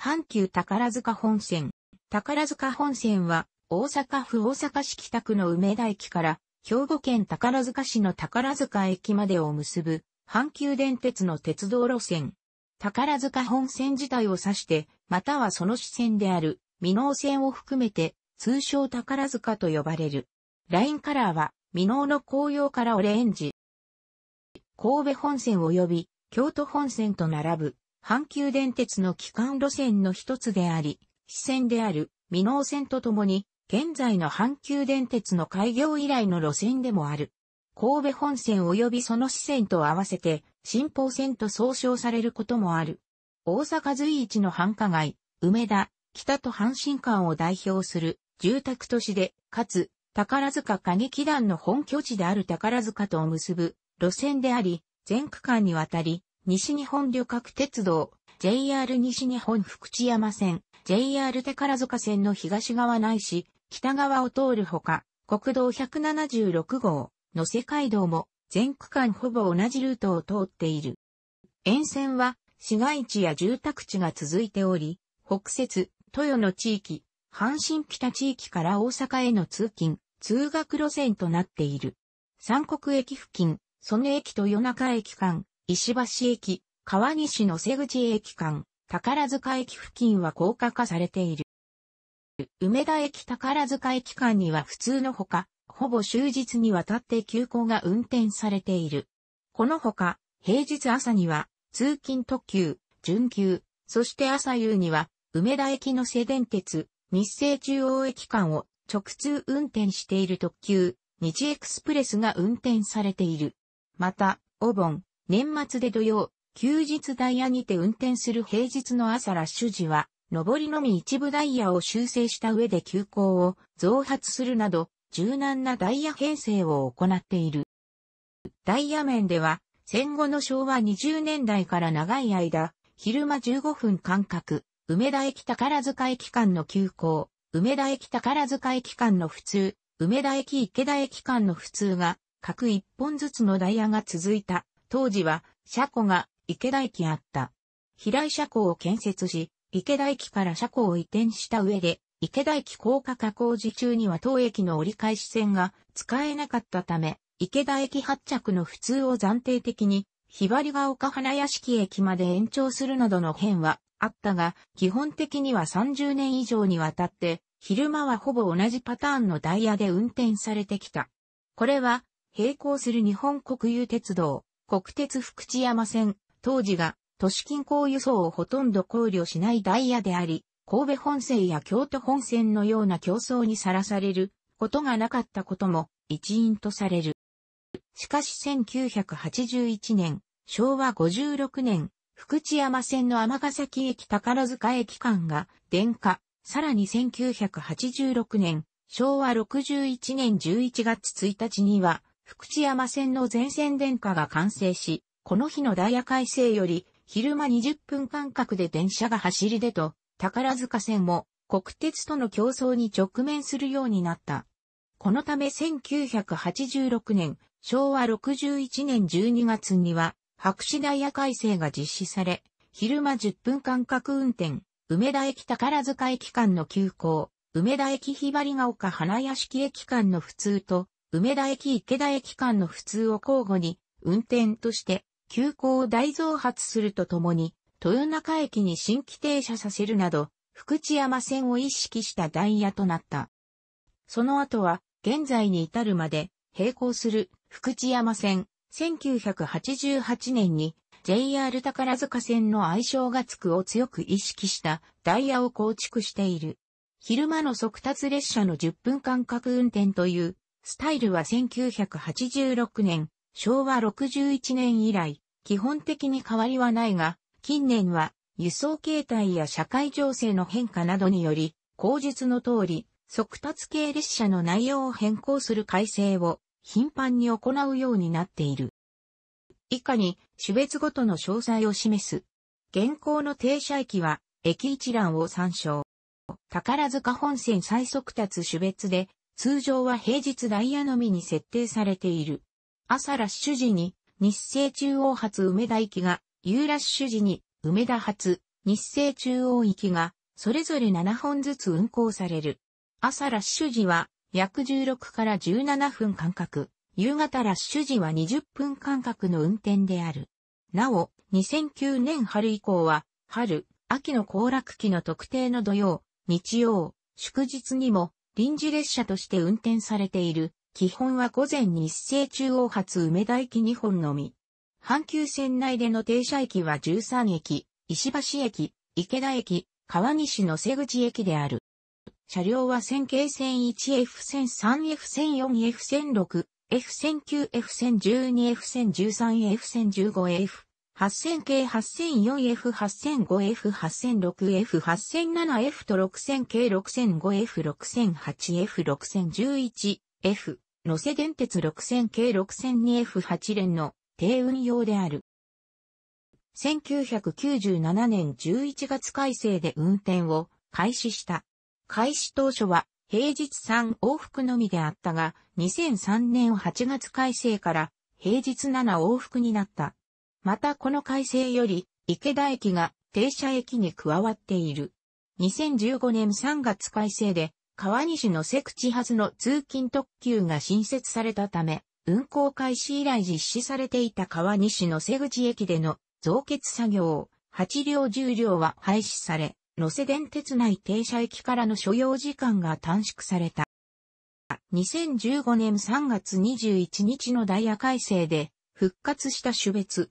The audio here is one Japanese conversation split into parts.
阪急宝塚本線。宝塚本線は、大阪府大阪市北区の梅田駅から、兵庫県宝塚市の宝塚駅までを結ぶ、阪急電鉄の鉄道路線。宝塚本線自体を指して、またはその支線である、美濃線を含めて、通称宝塚と呼ばれる。ラインカラーは、美濃の紅葉からオレンジ。神戸本線及び、京都本線と並ぶ、阪急電鉄の基幹路線の一つであり、支線である美濃線とともに、現在の阪急電鉄の開業以来の路線でもある。神戸本線及びその支線と合わせて、新宝線と総称されることもある。大阪随一の繁華街、梅田、北と阪神間を代表する住宅都市で、かつ、宝塚歌劇団の本拠地である宝塚とを結ぶ路線であり、全区間にわたり、西日本旅客鉄道、JR 西日本福知山線、JR 宝塚線の東側ないし、北側を通るほか、国道176号、の世界道も、全区間ほぼ同じルートを通っている。沿線は、市街地や住宅地が続いており、北節、豊野地域、阪神北地域から大阪への通勤、通学路線となっている。三国駅付近、曽根駅と夜中駅間、石橋駅、川西の瀬口駅間、宝塚駅付近は高架化されている。梅田駅宝塚駅間には普通のほか、ほぼ終日にわたって急行が運転されている。このほか、平日朝には、通勤特急、準急、そして朝夕には、梅田駅の瀬電鉄、日清中央駅間を直通運転している特急、日エクスプレスが運転されている。また、お盆、年末で土曜、休日ダイヤにて運転する平日の朝ラッシュ時は、上りのみ一部ダイヤを修正した上で急行を増発するなど、柔軟なダイヤ編成を行っている。ダイヤ面では、戦後の昭和20年代から長い間、昼間15分間隔、梅田駅宝塚駅間の急行、梅田駅宝塚駅間の普通、梅田駅池田駅間の普通が、各一本ずつのダイヤが続いた当時は車庫が池田駅あった。平井車庫を建設し、池田駅から車庫を移転した上で、池田駅高架化工事中には当駅の折り返し線が使えなかったため、池田駅発着の普通を暫定的に、ひばりが丘花屋敷駅まで延長するなどの変はあったが、基本的には30年以上にわたって、昼間はほぼ同じパターンのダイヤで運転されてきた。これは、並行する日本国有鉄道、国鉄福知山線、当時が都市近郊輸送をほとんど考慮しないダイヤであり、神戸本線や京都本線のような競争にさらされることがなかったことも一因とされる。しかし1981年、昭和56年、福知山線の天崎駅宝塚駅間が電化、さらに1986年、昭和61年11月1日には、福知山線の全線電化が完成し、この日のダイヤ改正より、昼間20分間隔で電車が走り出と、宝塚線も国鉄との競争に直面するようになった。このため1986年、昭和61年12月には、白紙ダイヤ改正が実施され、昼間10分間隔運転、梅田駅宝塚駅間の急行、梅田駅ひばりが丘花屋敷駅間の普通と、梅田駅池田駅間の普通を交互に運転として急行を大増発するとともに、豊中駅に新規停車させるなど、福知山線を意識したダイヤとなった。その後は、現在に至るまで、並行する福知山線、1988年に JR 宝塚線の愛称がつくを強く意識したダイヤを構築している。昼間の速達列車の10分間隔運転というスタイルは1986年、昭和61年以来、基本的に変わりはないが、近年は輸送形態や社会情勢の変化などにより、口述の通り、速達系列車の内容を変更する改正を頻繁に行うようになっている。以下に種別ごとの詳細を示す。現行の停車駅は駅一覧を参照。宝塚本線最速達種別で通常は平日ダイヤのみに設定されている。朝ラッシュ時に日清中央発梅田行きが、夕ラッシュ時に梅田発日清中央行きが、それぞれ7本ずつ運行される。朝ラッシュ時は約16から17分間隔、夕方ラッシュ時は20分間隔の運転である。なお、2009年春以降は、春、秋の行楽期の特定の土曜、日曜、祝日にも、臨時列車として運転されている、基本は午前日清中央発梅田駅2本のみ。阪急線内での停車駅は13駅、石橋駅、池田駅、川西の瀬口駅である。車両は線形線 1F 線 3F 線 4F 線 6F 線 9F 線 12F 線 13F 線 15F 8000 k 8004F8005F8006F8007F と 6000K6005F6008F6011F のせ電鉄 6000K6002F8 連の低運用である。1997年11月改正で運転を開始した。開始当初は平日3往復のみであったが、2003年8月改正から平日7往復になった。またこの改正より、池田駅が停車駅に加わっている。2015年3月改正で、川西のセクチ発の通勤特急が新設されたため、運行開始以来実施されていた川西の瀬口駅での増結作業、8両10両は廃止され、野瀬電鉄内停車駅からの所要時間が短縮された。2015年3月21日のダイヤ改正で、復活した種別、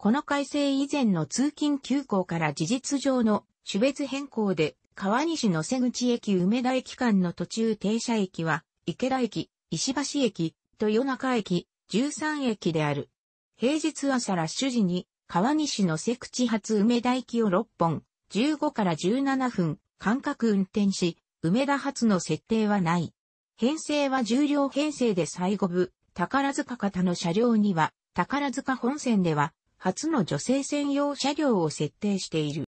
この改正以前の通勤急行から事実上の種別変更で、川西の瀬口駅梅田駅間の途中停車駅は、池田駅、石橋駅、豊中駅、13駅である。平日朝ラッシュ時に、川西の瀬口発梅田駅を6本、15から17分、間隔運転し、梅田発の設定はない。編成は重量編成で最後部、宝塚方の車両には、宝塚本線では、初の女性専用車両を設定している。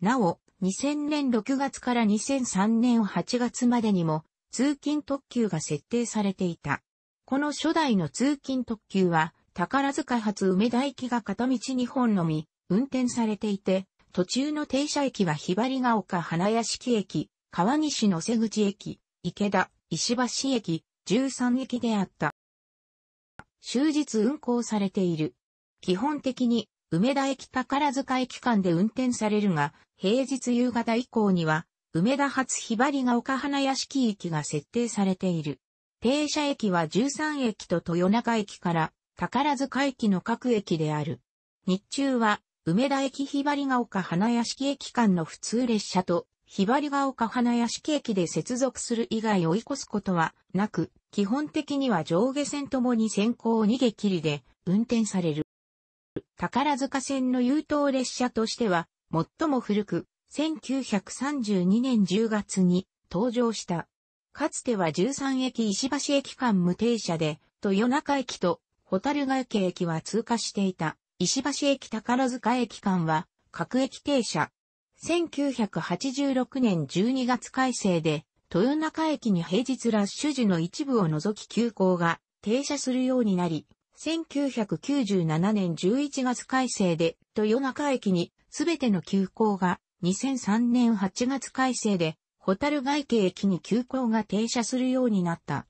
なお、2000年6月から2003年8月までにも通勤特急が設定されていた。この初代の通勤特急は宝塚発梅田駅が片道2本のみ運転されていて、途中の停車駅はひばりが丘花屋敷駅、川西の瀬口駅、池田、石橋駅、13駅であった。終日運行されている。基本的に梅田駅宝塚駅間で運転されるが、平日夕方以降には、梅田発ひばりが丘花屋敷駅が設定されている。停車駅は13駅と豊中駅から宝塚駅の各駅である。日中は、梅田駅ひばりが丘花屋敷駅間の普通列車と、ひばりが丘花屋敷駅で接続する以外追い越すことはなく、基本的には上下線ともに先行逃げ切りで運転される。宝塚線の優等列車としては、最も古く、1932年10月に登場した。かつては13駅石橋駅間無停車で、豊中駅と蛍ヶ池駅は通過していた。石橋駅宝塚駅間は各駅停車。1986年12月改正で、豊中駅に平日ラッシュ時の一部を除き急行が停車するようになり、1997年11月改正で豊中駅にすべての急行が2003年8月改正でホタル外景駅に急行が停車するようになった。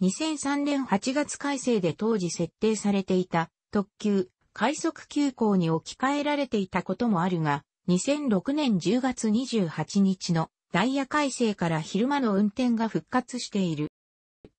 2003年8月改正で当時設定されていた特急、快速急行に置き換えられていたこともあるが、2006年10月28日のダイヤ改正から昼間の運転が復活している。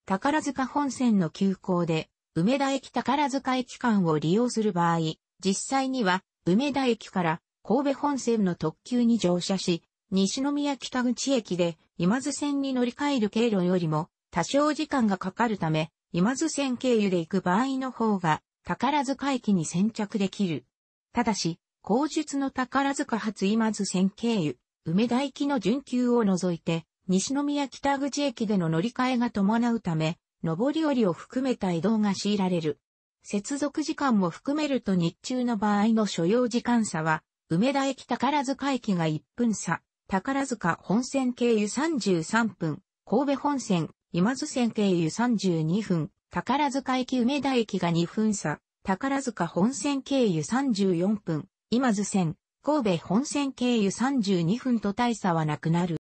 宝塚本線の急行で梅田駅宝塚駅間を利用する場合、実際には、梅田駅から神戸本線の特急に乗車し、西宮北口駅で今津線に乗り換える経路よりも多少時間がかかるため、今津線経由で行く場合の方が宝塚駅に先着できる。ただし、後述の宝塚発今津線経由、梅田駅の準急を除いて、西宮北口駅での乗り換えが伴うため、上り下りを含めた移動が強いられる。接続時間も含めると日中の場合の所要時間差は、梅田駅宝塚駅が1分差、宝塚本線経由33分、神戸本線、今津線経由32分、宝塚駅梅田駅が2分差、宝塚本線経由34分、今津線、神戸本線経由32分と大差はなくなる。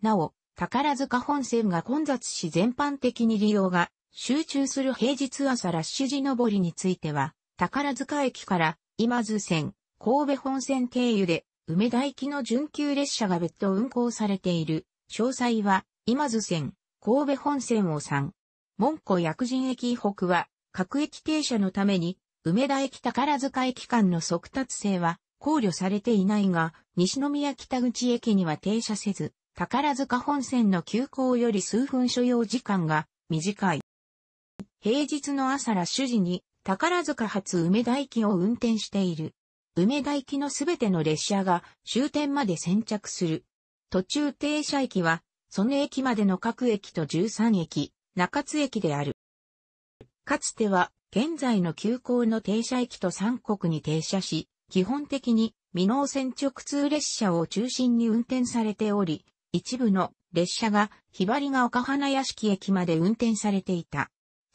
なお、宝塚本線が混雑し全般的に利用が集中する平日朝ラッシュ時上りについては、宝塚駅から今津線、神戸本線経由で梅田行きの準急列車が別途運行されている。詳細は今津線、神戸本線を3。門戸薬人駅北は各駅停車のために梅田駅宝塚駅間の速達性は考慮されていないが、西宮北口駅には停車せず、宝塚本線の急行より数分所要時間が短い。平日の朝ら主時に宝塚発梅田駅を運転している。梅田駅のすべての列車が終点まで先着する。途中停車駅は、曽根駅までの各駅と13駅、中津駅である。かつては、現在の急行の停車駅と三国に停車し、基本的に、未納線直通列車を中心に運転されており、一部の列車がひばりが丘花屋敷駅まで運転されていた。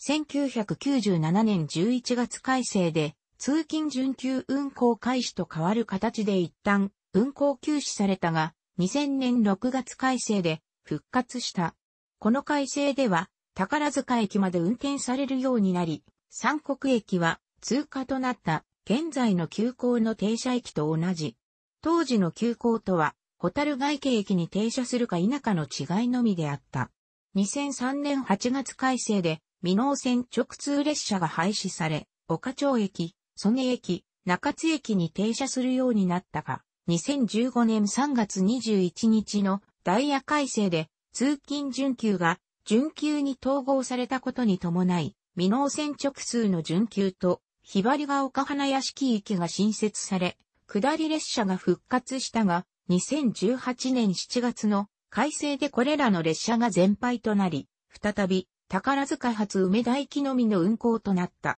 1997年11月改正で通勤準急運行開始と変わる形で一旦運行休止されたが2000年6月改正で復活した。この改正では宝塚駅まで運転されるようになり、三国駅は通過となった現在の急行の停車駅と同じ。当時の急行とはホタル外形駅に停車するか否かの違いのみであった。2003年8月改正で、未納線直通列車が廃止され、岡町駅、曽根駅、中津駅に停車するようになったが、2015年3月21日のダイヤ改正で通勤準急が準急に統合されたことに伴い、未納線直通の準急とひばりが丘花屋敷駅が新設され、下り列車が復活したが、2018年7月の改正でこれらの列車が全廃となり、再び宝塚発梅田行きのみの運行となった。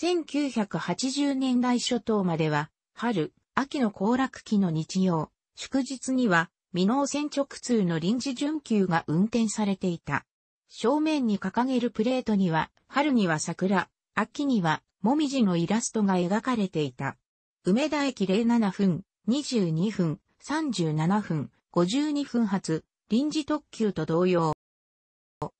1980年代初頭までは、春、秋の行楽期の日曜、祝日には、未納線直通の臨時準急が運転されていた。正面に掲げるプレートには、春には桜、秋には、もみじのイラストが描かれていた。梅田駅07分、22分、37分、52分発、臨時特急と同様。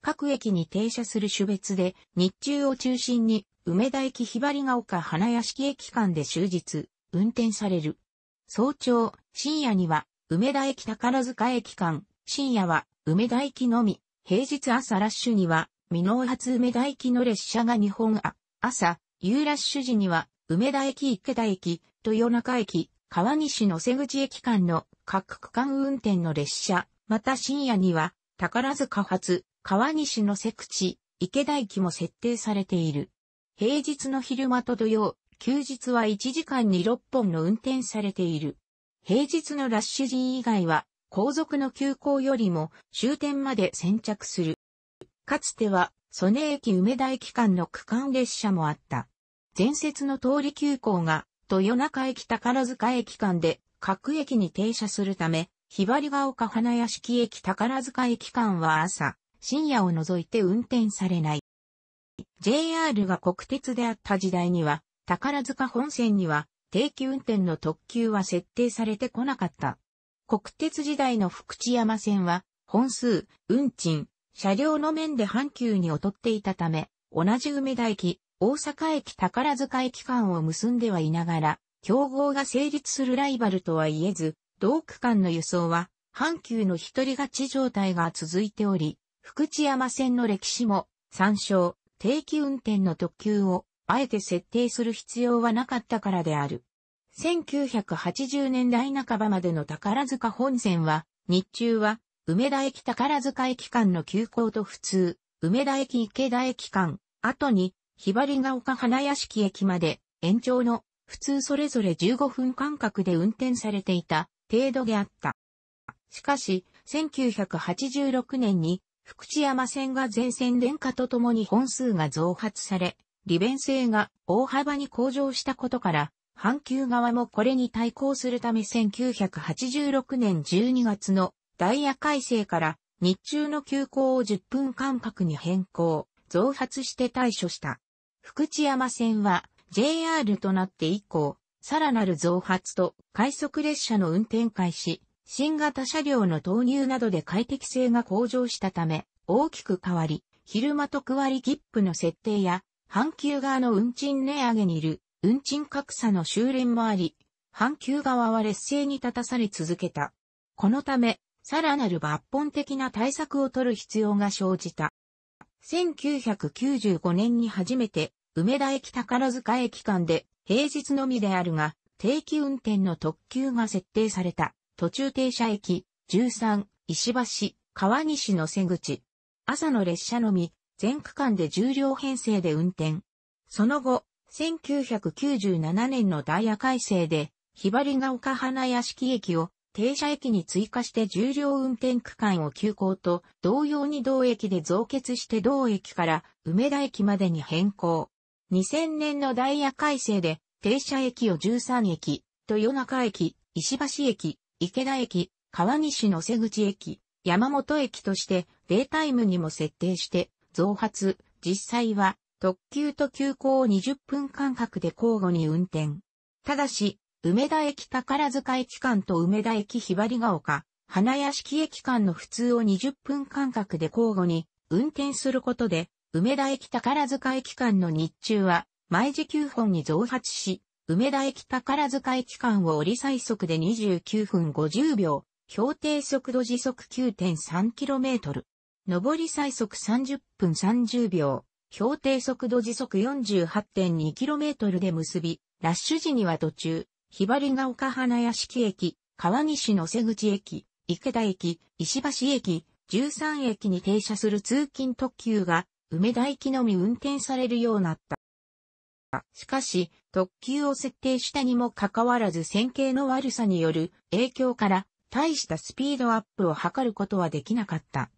各駅に停車する種別で、日中を中心に、梅田駅ひばりが丘花屋敷駅間で終日、運転される。早朝、深夜には、梅田駅宝塚駅間、深夜は、梅田駅のみ、平日朝ラッシュには、未納発梅田駅の列車が日本あ、朝、夕ラッシュ時には、梅田駅池田駅、豊中駅、川西の瀬口駅間の各区間運転の列車、また深夜には、宝塚発、川西の瀬口、池田駅も設定されている。平日の昼間と土曜、休日は1時間に6本の運転されている。平日のラッシュ時以外は、後続の急行よりも終点まで先着する。かつては、曽根駅梅田駅間の区間列車もあった。前節の通り急行が豊中駅宝塚駅間で各駅に停車するため、ひばりが丘花屋敷駅宝塚駅間は朝、深夜を除いて運転されない。JR が国鉄であった時代には、宝塚本線には定期運転の特急は設定されてこなかった。国鉄時代の福知山線は、本数、運賃、車両の面で阪急に劣っていたため、同じ梅田駅、大阪駅宝塚駅間を結んではいながら、競合が成立するライバルとは言えず、同区間の輸送は、阪急の一人勝ち状態が続いており、福知山線の歴史も、参照、定期運転の特急を、あえて設定する必要はなかったからである。1980年代半ばまでの宝塚本線は、日中は、梅田駅宝塚駅間の急行と普通、梅田駅池田駅間、後に、ひばりが丘花屋敷駅まで延長の普通それぞれ15分間隔で運転されていた程度であった。しかし、1986年に福知山線が全線電化とともに本数が増発され、利便性が大幅に向上したことから、阪急側もこれに対抗するため1986年12月のダイヤ改正から日中の休校を10分間隔に変更、増発して対処した。福知山線は JR となって以降、さらなる増発と快速列車の運転開始、新型車両の投入などで快適性が向上したため、大きく変わり、昼間と区割り切符の設定や、阪急側の運賃値上げにいる、運賃格差の修練もあり、阪急側は劣勢に立たされ続けた。このため、さらなる抜本的な対策を取る必要が生じた。1995年に初めて梅田駅宝塚駅間で平日のみであるが、定期運転の特急が設定された途中停車駅13石橋川西の瀬口。朝の列車のみ全区間で重量編成で運転。その後、1997年のダイヤ改正で、ひばりが丘花屋敷駅を停車駅に追加して重量運転区間を急行と同様に同駅で増結して同駅から梅田駅までに変更。2000年のダイヤ改正で、停車駅を13駅、豊中駅、石橋駅、池田駅、川西の瀬口駅、山本駅としてデータイムにも設定して増発、実際は特急と急行を20分間隔で交互に運転。ただし、梅田駅宝塚駅間と梅田駅ひばりが丘、花屋敷駅間の普通を20分間隔で交互に運転することで梅田駅宝塚駅間の日中は、毎時9本に増発し、梅田駅宝塚駅間を折り最速で29分50秒、標定速度時速 9.3km。上り最速30分30秒、標定速度時速 48.2km で結び、ラッシュ時には途中、ひばりが丘花屋敷駅、川岸の瀬口駅、池田駅、石橋駅、13駅に停車する通勤特急が梅田行きのみ運転されるようになった。しかし、特急を設定したにもかかわらず線形の悪さによる影響から大したスピードアップを図ることはできなかった。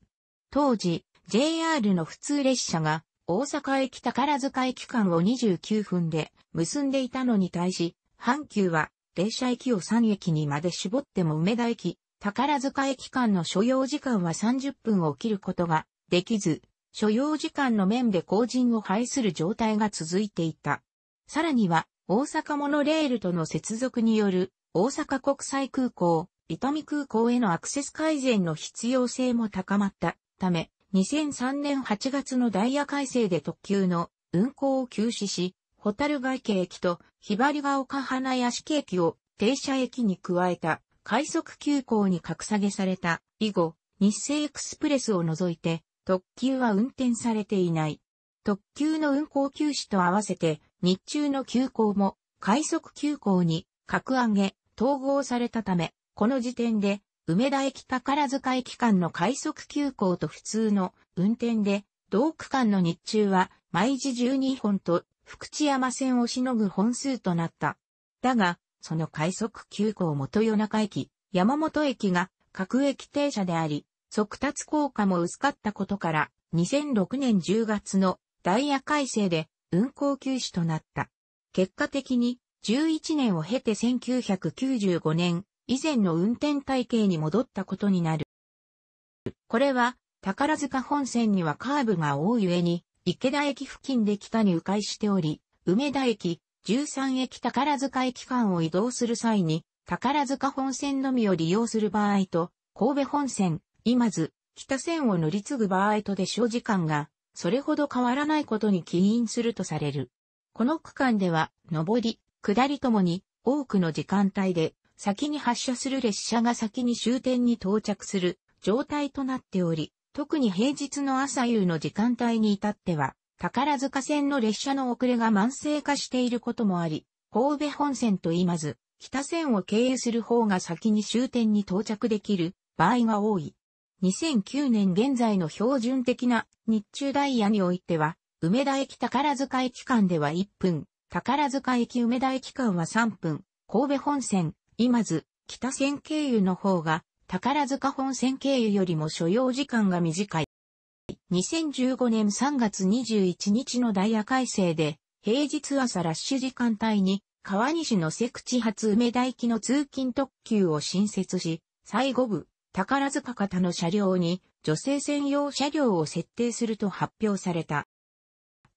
当時、JR の普通列車が大阪駅宝塚駅間を29分で結んでいたのに対し、阪急は列車駅を3駅にまで絞っても梅田駅、宝塚駅間の所要時間は30分を切ることができず、所要時間の面で後陣を排する状態が続いていた。さらには、大阪モノレールとの接続による、大阪国際空港、伊丹空港へのアクセス改善の必要性も高まったため、2003年8月のダイヤ改正で特急の運行を休止し、ホタル外ケ駅とひばりが丘花屋敷駅を停車駅に加えた快速急行に格下げされた以後、日清エクスプレスを除いて特急は運転されていない。特急の運行休止と合わせて、日中の休校も、快速休校に、格上げ、統合されたため、この時点で、梅田駅宝塚駅間の快速休校と普通の運転で、同区間の日中は、毎時12本と、福知山線をしのぐ本数となった。だが、その快速急行元夜中駅、山本駅が各駅停車であり、速達効果も薄かったことから、2006年10月のダイヤ改正で運行休止となった。結果的に、11年を経て1995年、以前の運転体系に戻ったことになる。これは、宝塚本線にはカーブが多い上に、池田駅付近で北に迂回しており、梅田駅、13駅宝塚駅間を移動する際に、宝塚本線のみを利用する場合と、神戸本線、今ず、北線を乗り継ぐ場合とで小時間が、それほど変わらないことに起因するとされる。この区間では、上り、下りともに、多くの時間帯で、先に発車する列車が先に終点に到着する状態となっており、特に平日の朝夕の時間帯に至っては、宝塚線の列車の遅れが慢性化していることもあり、神戸本線と今ず、北線を経由する方が先に終点に到着できる場合が多い。2009年現在の標準的な日中ダイヤにおいては、梅田駅宝塚駅間では1分、宝塚駅梅田駅間は3分、神戸本線、今津、北線経由の方が、宝塚本線経由よりも所要時間が短い。2015年3月21日のダイヤ改正で、平日朝ラッシュ時間帯に、川西のセクチ発梅田行きの通勤特急を新設し、最後部、宝塚方の車両に女性専用車両を設定すると発表された。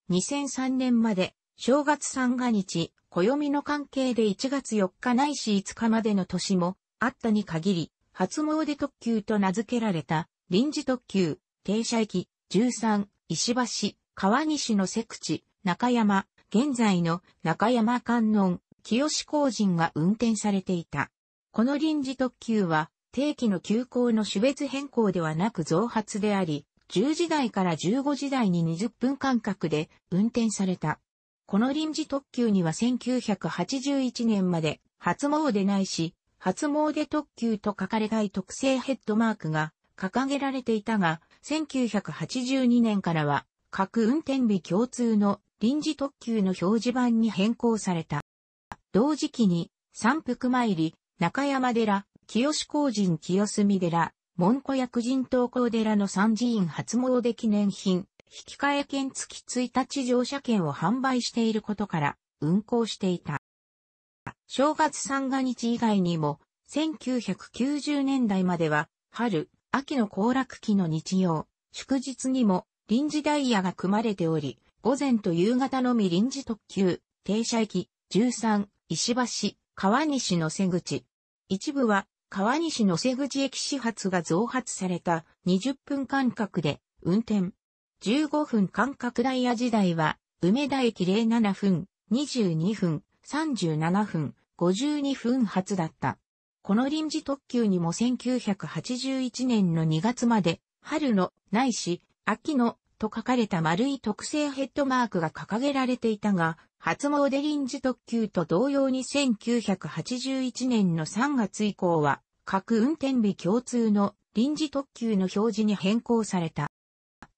2003年まで正月三が日、暦の関係で1月4日ないし5日までの年もあったに限り、初詣特急と名付けられた臨時特急、停車駅、13、石橋、川西の瀬口、中山、現在の中山観音、清志工人が運転されていた。この臨時特急は定期の休校の種別変更ではなく増発であり、10時台から15時台に20分間隔で運転された。この臨時特急には1981年まで初詣ないし、初詣特急と書かれたい特製ヘッドマークが掲げられていたが、1982年からは各運転日共通の臨時特急の表示板に変更された。同時期に、三福参り、中山寺、清志公人清澄寺、門戸薬人東高寺の三寺院初詣記念品、引換券付き1日乗車券を販売していることから、運行していた。正月三が日以外にも、1990年代までは、春、秋の行楽期の日曜、祝日にも臨時ダイヤが組まれており、午前と夕方のみ臨時特急、停車駅、13、石橋、川西の瀬口。一部は川西の瀬口駅始発が増発された20分間隔で運転。15分間隔ダイヤ時代は、梅田駅07分、22分、37分、52分発だった。この臨時特急にも1981年の2月まで、春の、ないし、秋の、と書かれた丸い特製ヘッドマークが掲げられていたが、初詣臨時特急と同様に1981年の3月以降は、各運転日共通の臨時特急の表示に変更された。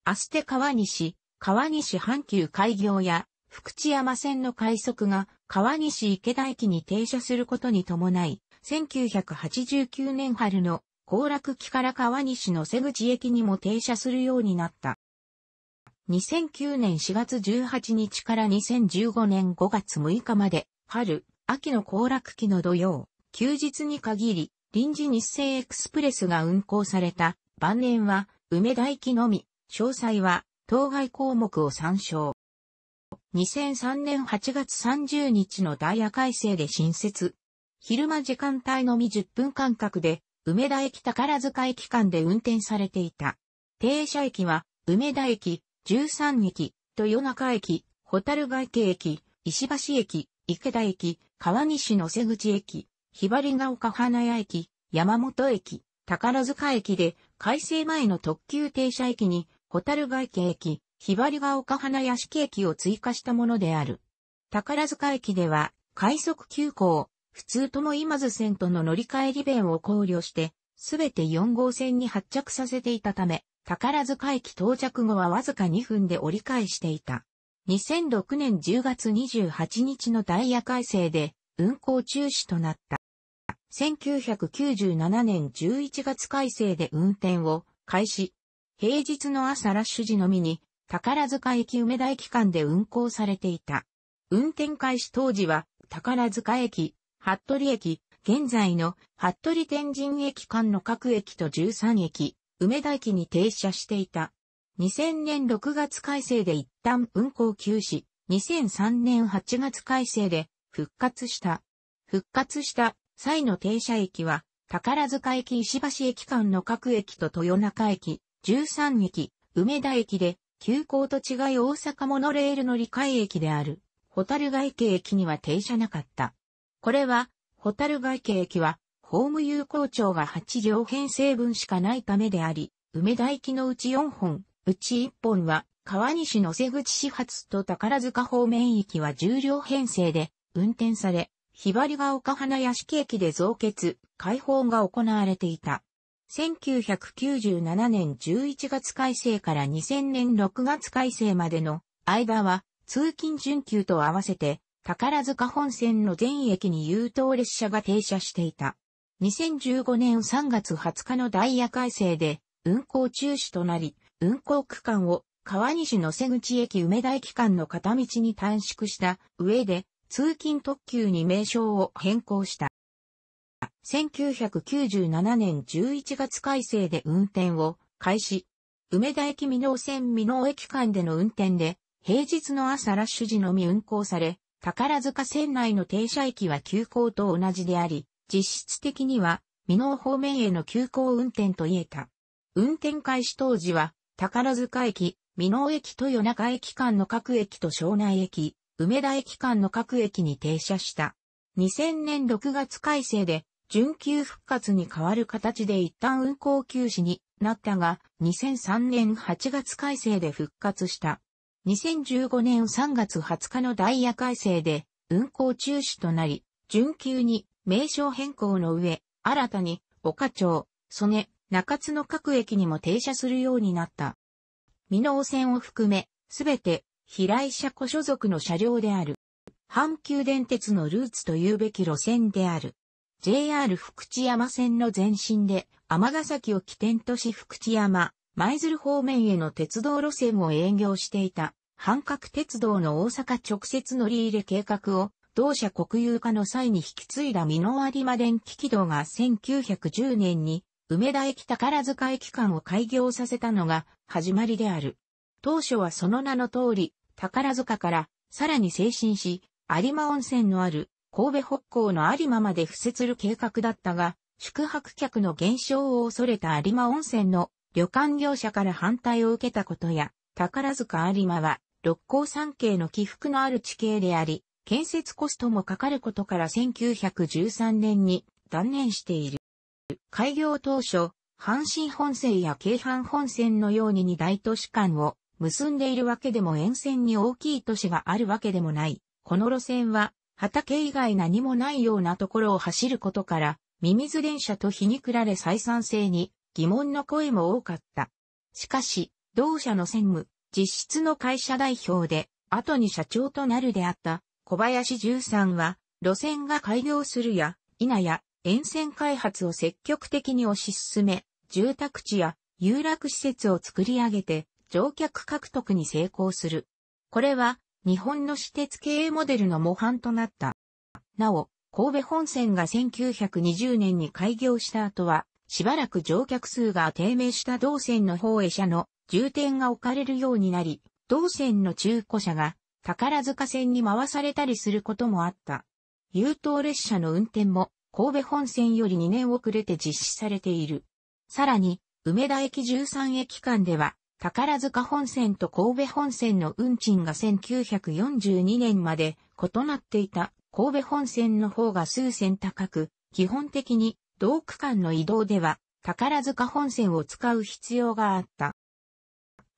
アステ川西、川西阪急開業や福知山線の快速が川西池田駅に停車することに伴い、1989年春の行楽期から川西の瀬口駅にも停車するようになった。2009年4月18日から2015年5月6日まで、春、秋の行楽期の土曜、休日に限り、臨時日清エクスプレスが運行された、晩年は、梅田駅のみ、詳細は、当該項目を参照。2003年8月30日のダイヤ改正で新設。昼間時間帯のみ10分間隔で、梅田駅宝塚駅間で運転されていた。停車駅は、梅田駅、13駅、豊中駅、蛍ヶ池駅、石橋駅、池田駅、川西の瀬口駅、ひばりが丘花屋駅、山本駅、宝塚駅で、改正前の特急停車駅に、蛍ヶ池駅、ひばりが丘花屋敷駅を追加したものである。宝塚駅では、快速急行、普通とも今津線との乗り換え利便を考慮して、すべて4号線に発着させていたため、宝塚駅到着後はわずか2分で折り返していた。2006年10月28日のダイヤ改正で運行中止となった。1997年11月改正で運転を開始。平日の朝ラッシュ時のみに宝塚駅梅田駅間で運行されていた。運転開始当時は宝塚駅、服部駅、現在の服部天神駅間の各駅と13駅、梅田駅に停車していた。2000年6月改正で一旦運行休止、2003年8月改正で復活した。復活した際の停車駅は、宝塚駅石橋駅間の各駅と豊中駅、13駅、梅田駅で、急行と違い大阪モノレールの理解駅である、蛍ヶ池駅には停車なかった。これは、蛍ヶ池駅は、ホーム有効長が8両編成分しかないためであり、梅田行きのうち4本、うち1本は、川西の瀬口始発と宝塚方面行きは10両編成で、運転され、ひばりが丘花屋敷駅で増結、開放が行われていた。1997年11月改正から2000年6月改正までの間は通勤準急と合わせて宝塚本線の全駅に優等列車が停車していた。2015年3月20日のダイヤ改正で運行中止となり、運行区間を川西の瀬口駅梅田駅間の片道に短縮した上で通勤特急に名称を変更した。1997年11月改正で運転を開始。梅田駅美濃線美濃駅間での運転で、平日の朝ラッシュ時のみ運行され、宝塚線内の停車駅は急行と同じであり、実質的には、美濃方面への急行運転と言えた。運転開始当時は、宝塚駅、美濃駅と夜中駅間の各駅と庄内駅、梅田駅間の各駅に停車した。2000年6月改正で、準急復活に変わる形で一旦運行休止になったが、2003年8月改正で復活した。2015年3月20日のダイヤ改正で運行中止となり、準急に名称変更の上、新たに、岡町、曽根、中津の各駅にも停車するようになった。美濃線を含め、すべて、平井車庫所属の車両である。阪急電鉄のルーツというべき路線である。JR 福知山線の前身で、尼崎を起点とし福知山、舞鶴方面への鉄道路線を営業していた、半角鉄道の大阪直接乗り入れ計画を同社国有化の際に引き継いだ美濃有馬電気軌道が1910年に梅田駅宝塚駅間を開業させたのが始まりである。当初はその名の通り、宝塚からさらに精進し、有馬温泉のある神戸北港の有馬まで付設する計画だったが、宿泊客の減少を恐れた有馬温泉の旅館業者から反対を受けたことや、宝塚有馬は六甲山系の起伏のある地形であり、建設コストもかかることから1913年に断念している。開業当初、阪神本線や京阪本線のように二大都市間を結んでいるわけでも沿線に大きい都市があるわけでもない。この路線は畑以外何もないようなところを走ることから、ミミズ電車と皮肉られ採算性に疑問の声も多かった。しかし、同社の専務、実質の会社代表で、後に社長となるであった、小林十三は、路線が開業するや、否や、沿線開発を積極的に推し進め、住宅地や遊楽施設を作り上げて、乗客獲得に成功する。これは、日本の私鉄経営モデルの模範となった。なお、神戸本線が1920年に開業した後は、しばらく乗客数が低迷した同線の方へ車の重点が置かれるようになり、同線の中古車が宝塚線に回されたりすることもあった。優等列車の運転も神戸本線より2年遅れて実施されている。さらに、梅田駅13駅間では、宝塚本線と神戸本線の運賃が1942年まで異なっていた神戸本線の方が数千高く、基本的に同区間の移動では宝塚本線を使う必要があった。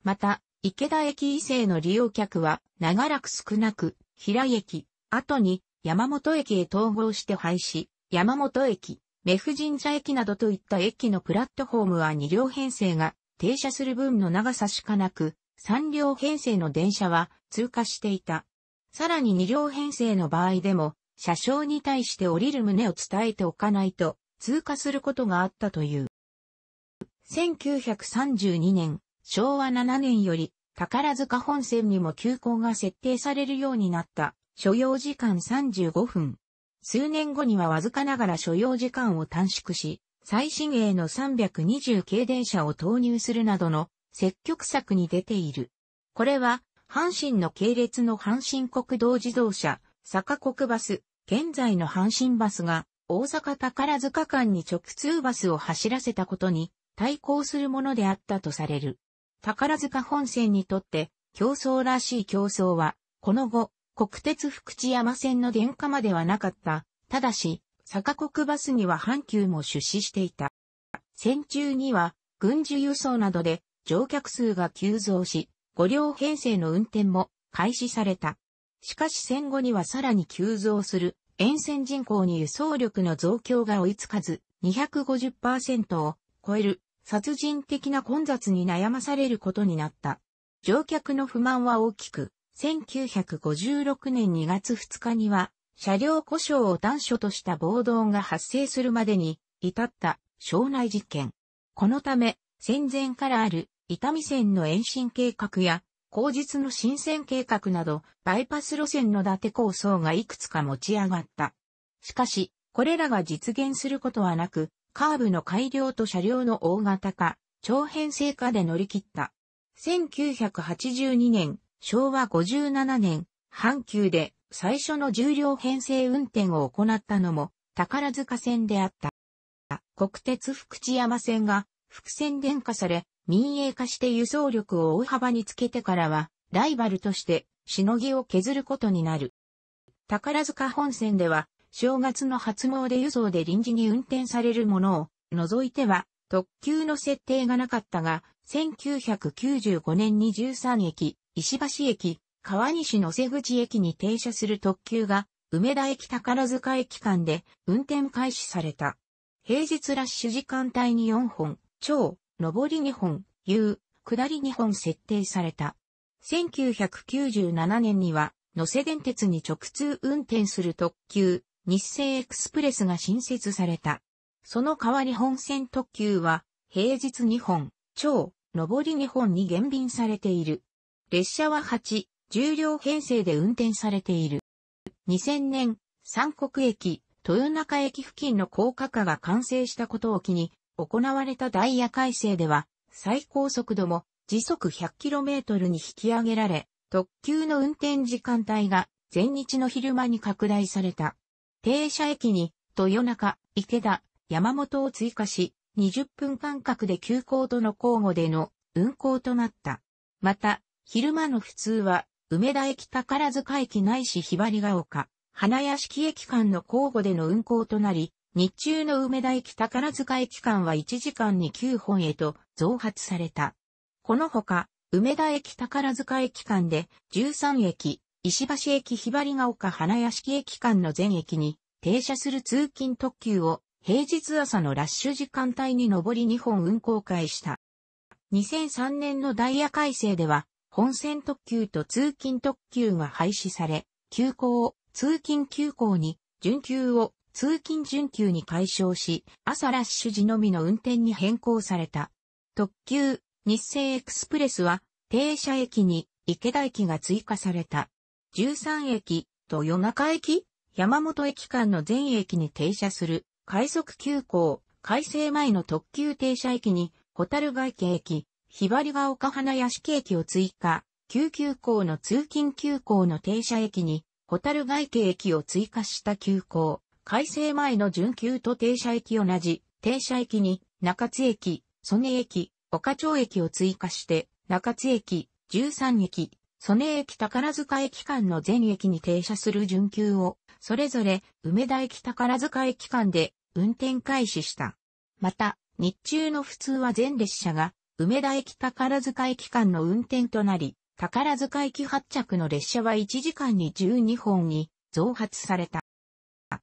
また、池田駅以西の利用客は長らく少なく、平井駅、後に山本駅へ統合して廃止、山本駅、目婦神社駅などといった駅のプラットフォームは2両編成が停車する分の長さしかなく、3両編成の電車は通過していた。さらに2両編成の場合でも、車掌に対して降りる旨を伝えておかないと通過することがあったという。1932年、昭和7年より宝塚本線にも急行が設定されるようになった、所要時間35分。数年後にはわずかながら所要時間を短縮し、最新鋭の320系電車を投入するなどの積極策に出ている。これは、阪神の系列の阪神国道自動車、坂国バス、現在の阪神バスが、大阪宝塚間に直通バスを走らせたことに対抗するものであったとされる。宝塚本線にとって競争らしい競争は、この後、国鉄福知山線の電化まではなかった。ただし、坂国バスには阪急も出資していた。戦中には、軍需輸送などで乗客数が急増し、5両編成の運転も開始された。しかし戦後にはさらに急増する沿線人口に輸送力の増強が追いつかず、250%を超える殺人的な混雑に悩まされることになった。乗客の不満は大きく、1956年2月2日には、車両故障を断所とした暴動が発生するまでに、至った、省内事件。このため、戦前からある、伊丹線の延伸計画や、後日の新線計画など、バイパス路線の伊達構想がいくつか持ち上がった。しかし、これらが実現することはなく、カーブの改良と車両の大型化、長編成化で乗り切った。1982年、昭和57年、阪急で最初の重量編成運転を行ったのも宝塚線であった。国鉄福知山線が伏線電化され民営化して輸送力を大幅につけてからはライバルとしてしのぎを削ることになる。宝塚本線では正月の初詣輸送で臨時に運転されるものを除いては特急の設定がなかったが、1995年に13駅、石橋駅、川西野瀬口駅に停車する特急が、梅田駅宝塚駅間で運転開始された。平日ラッシュ時間帯に4本、超、上り2本、U、下り2本設定された。1997年には、野瀬電鉄に直通運転する特急、日清エクスプレスが新設された。その代わり本線特急は、平日2本、超、上り2本に減便されている。列車は8、重量編成で運転されている。2000年、三国駅、豊中駅付近の高架化が完成したことを機に、行われたダイヤ改正では、最高速度も時速 100km に引き上げられ、特急の運転時間帯が前日の昼間に拡大された。停車駅に、豊中、池田、山本を追加し、20分間隔で急行との交互での運行となった。また、昼間の普通は、梅田駅宝塚駅ないしひばりが丘、花屋敷駅間の交互での運行となり、日中の梅田駅宝塚駅間は1時間に9本へと増発された。このほか、梅田駅宝塚駅間で13駅、石橋駅ひばりが丘花屋敷駅間の全駅に停車する通勤特急を平日朝のラッシュ時間帯に上り2本運行開した。2003年のダイヤ改正では、本線特急と通勤特急が廃止され、急行を通勤急行に、準急を通勤準急に解消し、朝ラッシュ時のみの運転に変更された。特急、日清エクスプレスは、停車駅に池田駅が追加された。13駅と夜中駅山本駅間の全駅に停車する快速急行改正前の特急停車駅に蛍樽外家駅、ひばりが丘花屋敷駅を追加、旧急行の通勤急行の停車駅に蛍樽外家駅を追加した急行、改正前の準急と停車駅同じ停車駅に中津駅、曽根駅、岡町駅を追加して、中津駅、13駅、曽根駅宝塚駅間の全駅に停車する準急を、それぞれ梅田駅宝塚駅間で運転開始した。また、日中の普通は全列車が、梅田駅宝塚駅間の運転となり、宝塚駅発着の列車は1時間に12本に増発された。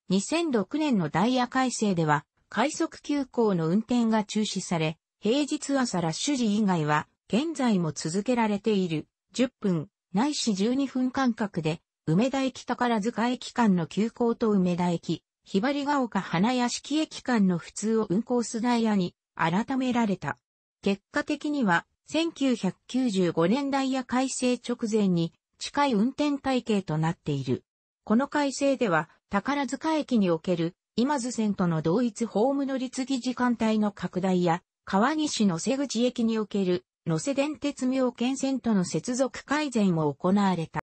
2006年のダイヤ改正では、快速急行の運転が中止され、平日朝ラッシュ時以外は、現在も続けられている。10分、ないし12分間隔で、梅田駅宝塚駅間の急行と梅田駅、ひばりが丘花屋敷駅間の普通を運行すダイヤに改められた。結果的には、1995年ダイヤ改正直前に近い運転体系となっている。この改正では、宝塚駅における今津線との同一ホーム乗り継ぎ時間帯の拡大や、川岸の瀬口駅におけるの瀬電鉄妙見線との接続改善も行われた。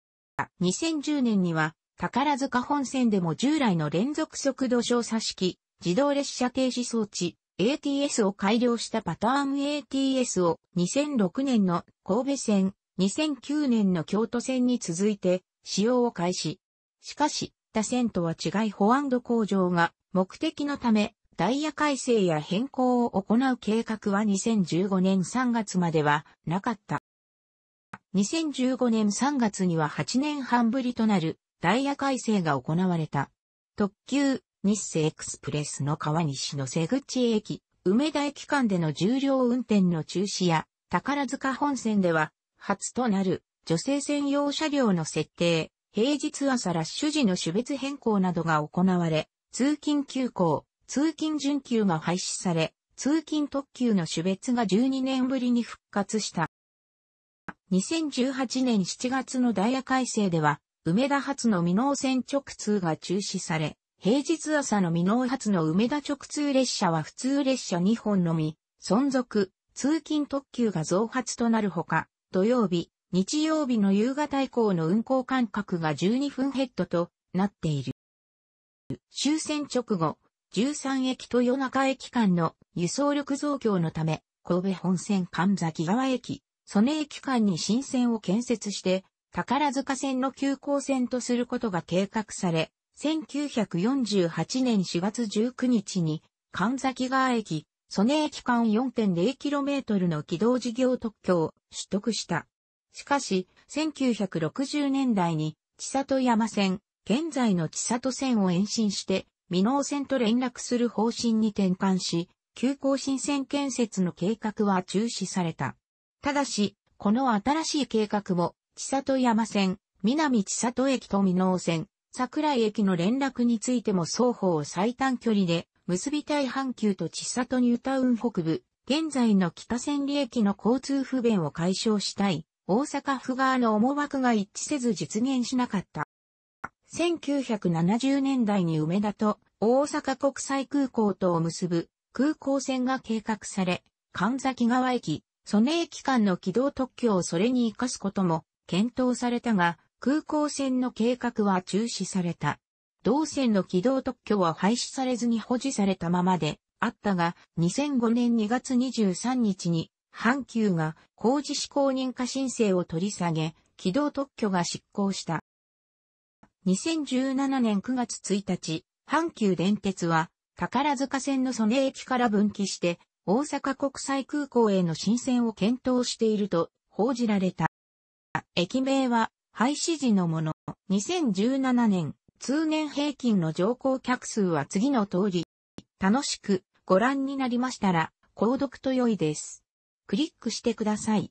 2010年には、宝塚本線でも従来の連続速度小差式、自動列車停止装置、ATS を改良したパターン ATS を2006年の神戸線、2009年の京都線に続いて使用を開始。しかし、他線とは違い保安度向上が目的のためダイヤ改正や変更を行う計画は2015年3月まではなかった。2015年3月には8年半ぶりとなるダイヤ改正が行われた。特急、日清エクスプレスの川西の瀬口駅、梅田駅間での重量運転の中止や、宝塚本線では、初となる女性専用車両の設定、平日朝ラッシュ時の種別変更などが行われ、通勤休校、通勤準急が廃止され、通勤特急の種別が12年ぶりに復活した。2018年7月のダイヤ改正では、梅田発の未納線直通が中止され、平日朝の未納発の梅田直通列車は普通列車2本のみ、存続、通勤特急が増発となるほか、土曜日、日曜日の夕方以降の運行間隔が12分ヘッドとなっている。終戦直後、13駅豊中駅間の輸送力増強のため、神戸本線神崎川駅、曽根駅間に新線を建設して、宝塚線の急行線とすることが計画され、1948年4月19日に、神崎川駅、曽根駅間 4.0km の軌道事業特許を取得した。しかし、1960年代に、千里山線、現在の千里線を延伸して、未納線と連絡する方針に転換し、急行新線建設の計画は中止された。ただし、この新しい計画も、千里山線、南千里駅と未納線、桜井駅の連絡についても双方を最短距離で結びたい阪急と千里ニュータウン北部、現在の北千里駅の交通不便を解消したい、大阪府側の思惑が一致せず実現しなかった。1970年代に梅田と大阪国際空港とを結ぶ空港線が計画され、神崎川駅、曽根駅間の軌道特許をそれに活かすことも検討されたが、空港線の計画は中止された。同線の軌道特許は廃止されずに保持されたままであったが、2005年2月23日に、阪急が工事施行認可申請を取り下げ、軌道特許が執行した。2017年9月1日、阪急電鉄は、宝塚線の曽根駅から分岐して、大阪国際空港への新線を検討していると報じられた。駅名は廃止時のもの。2017年、通年平均の乗降客数は次の通り。楽しくご覧になりましたら、購読と良いです。クリックしてください。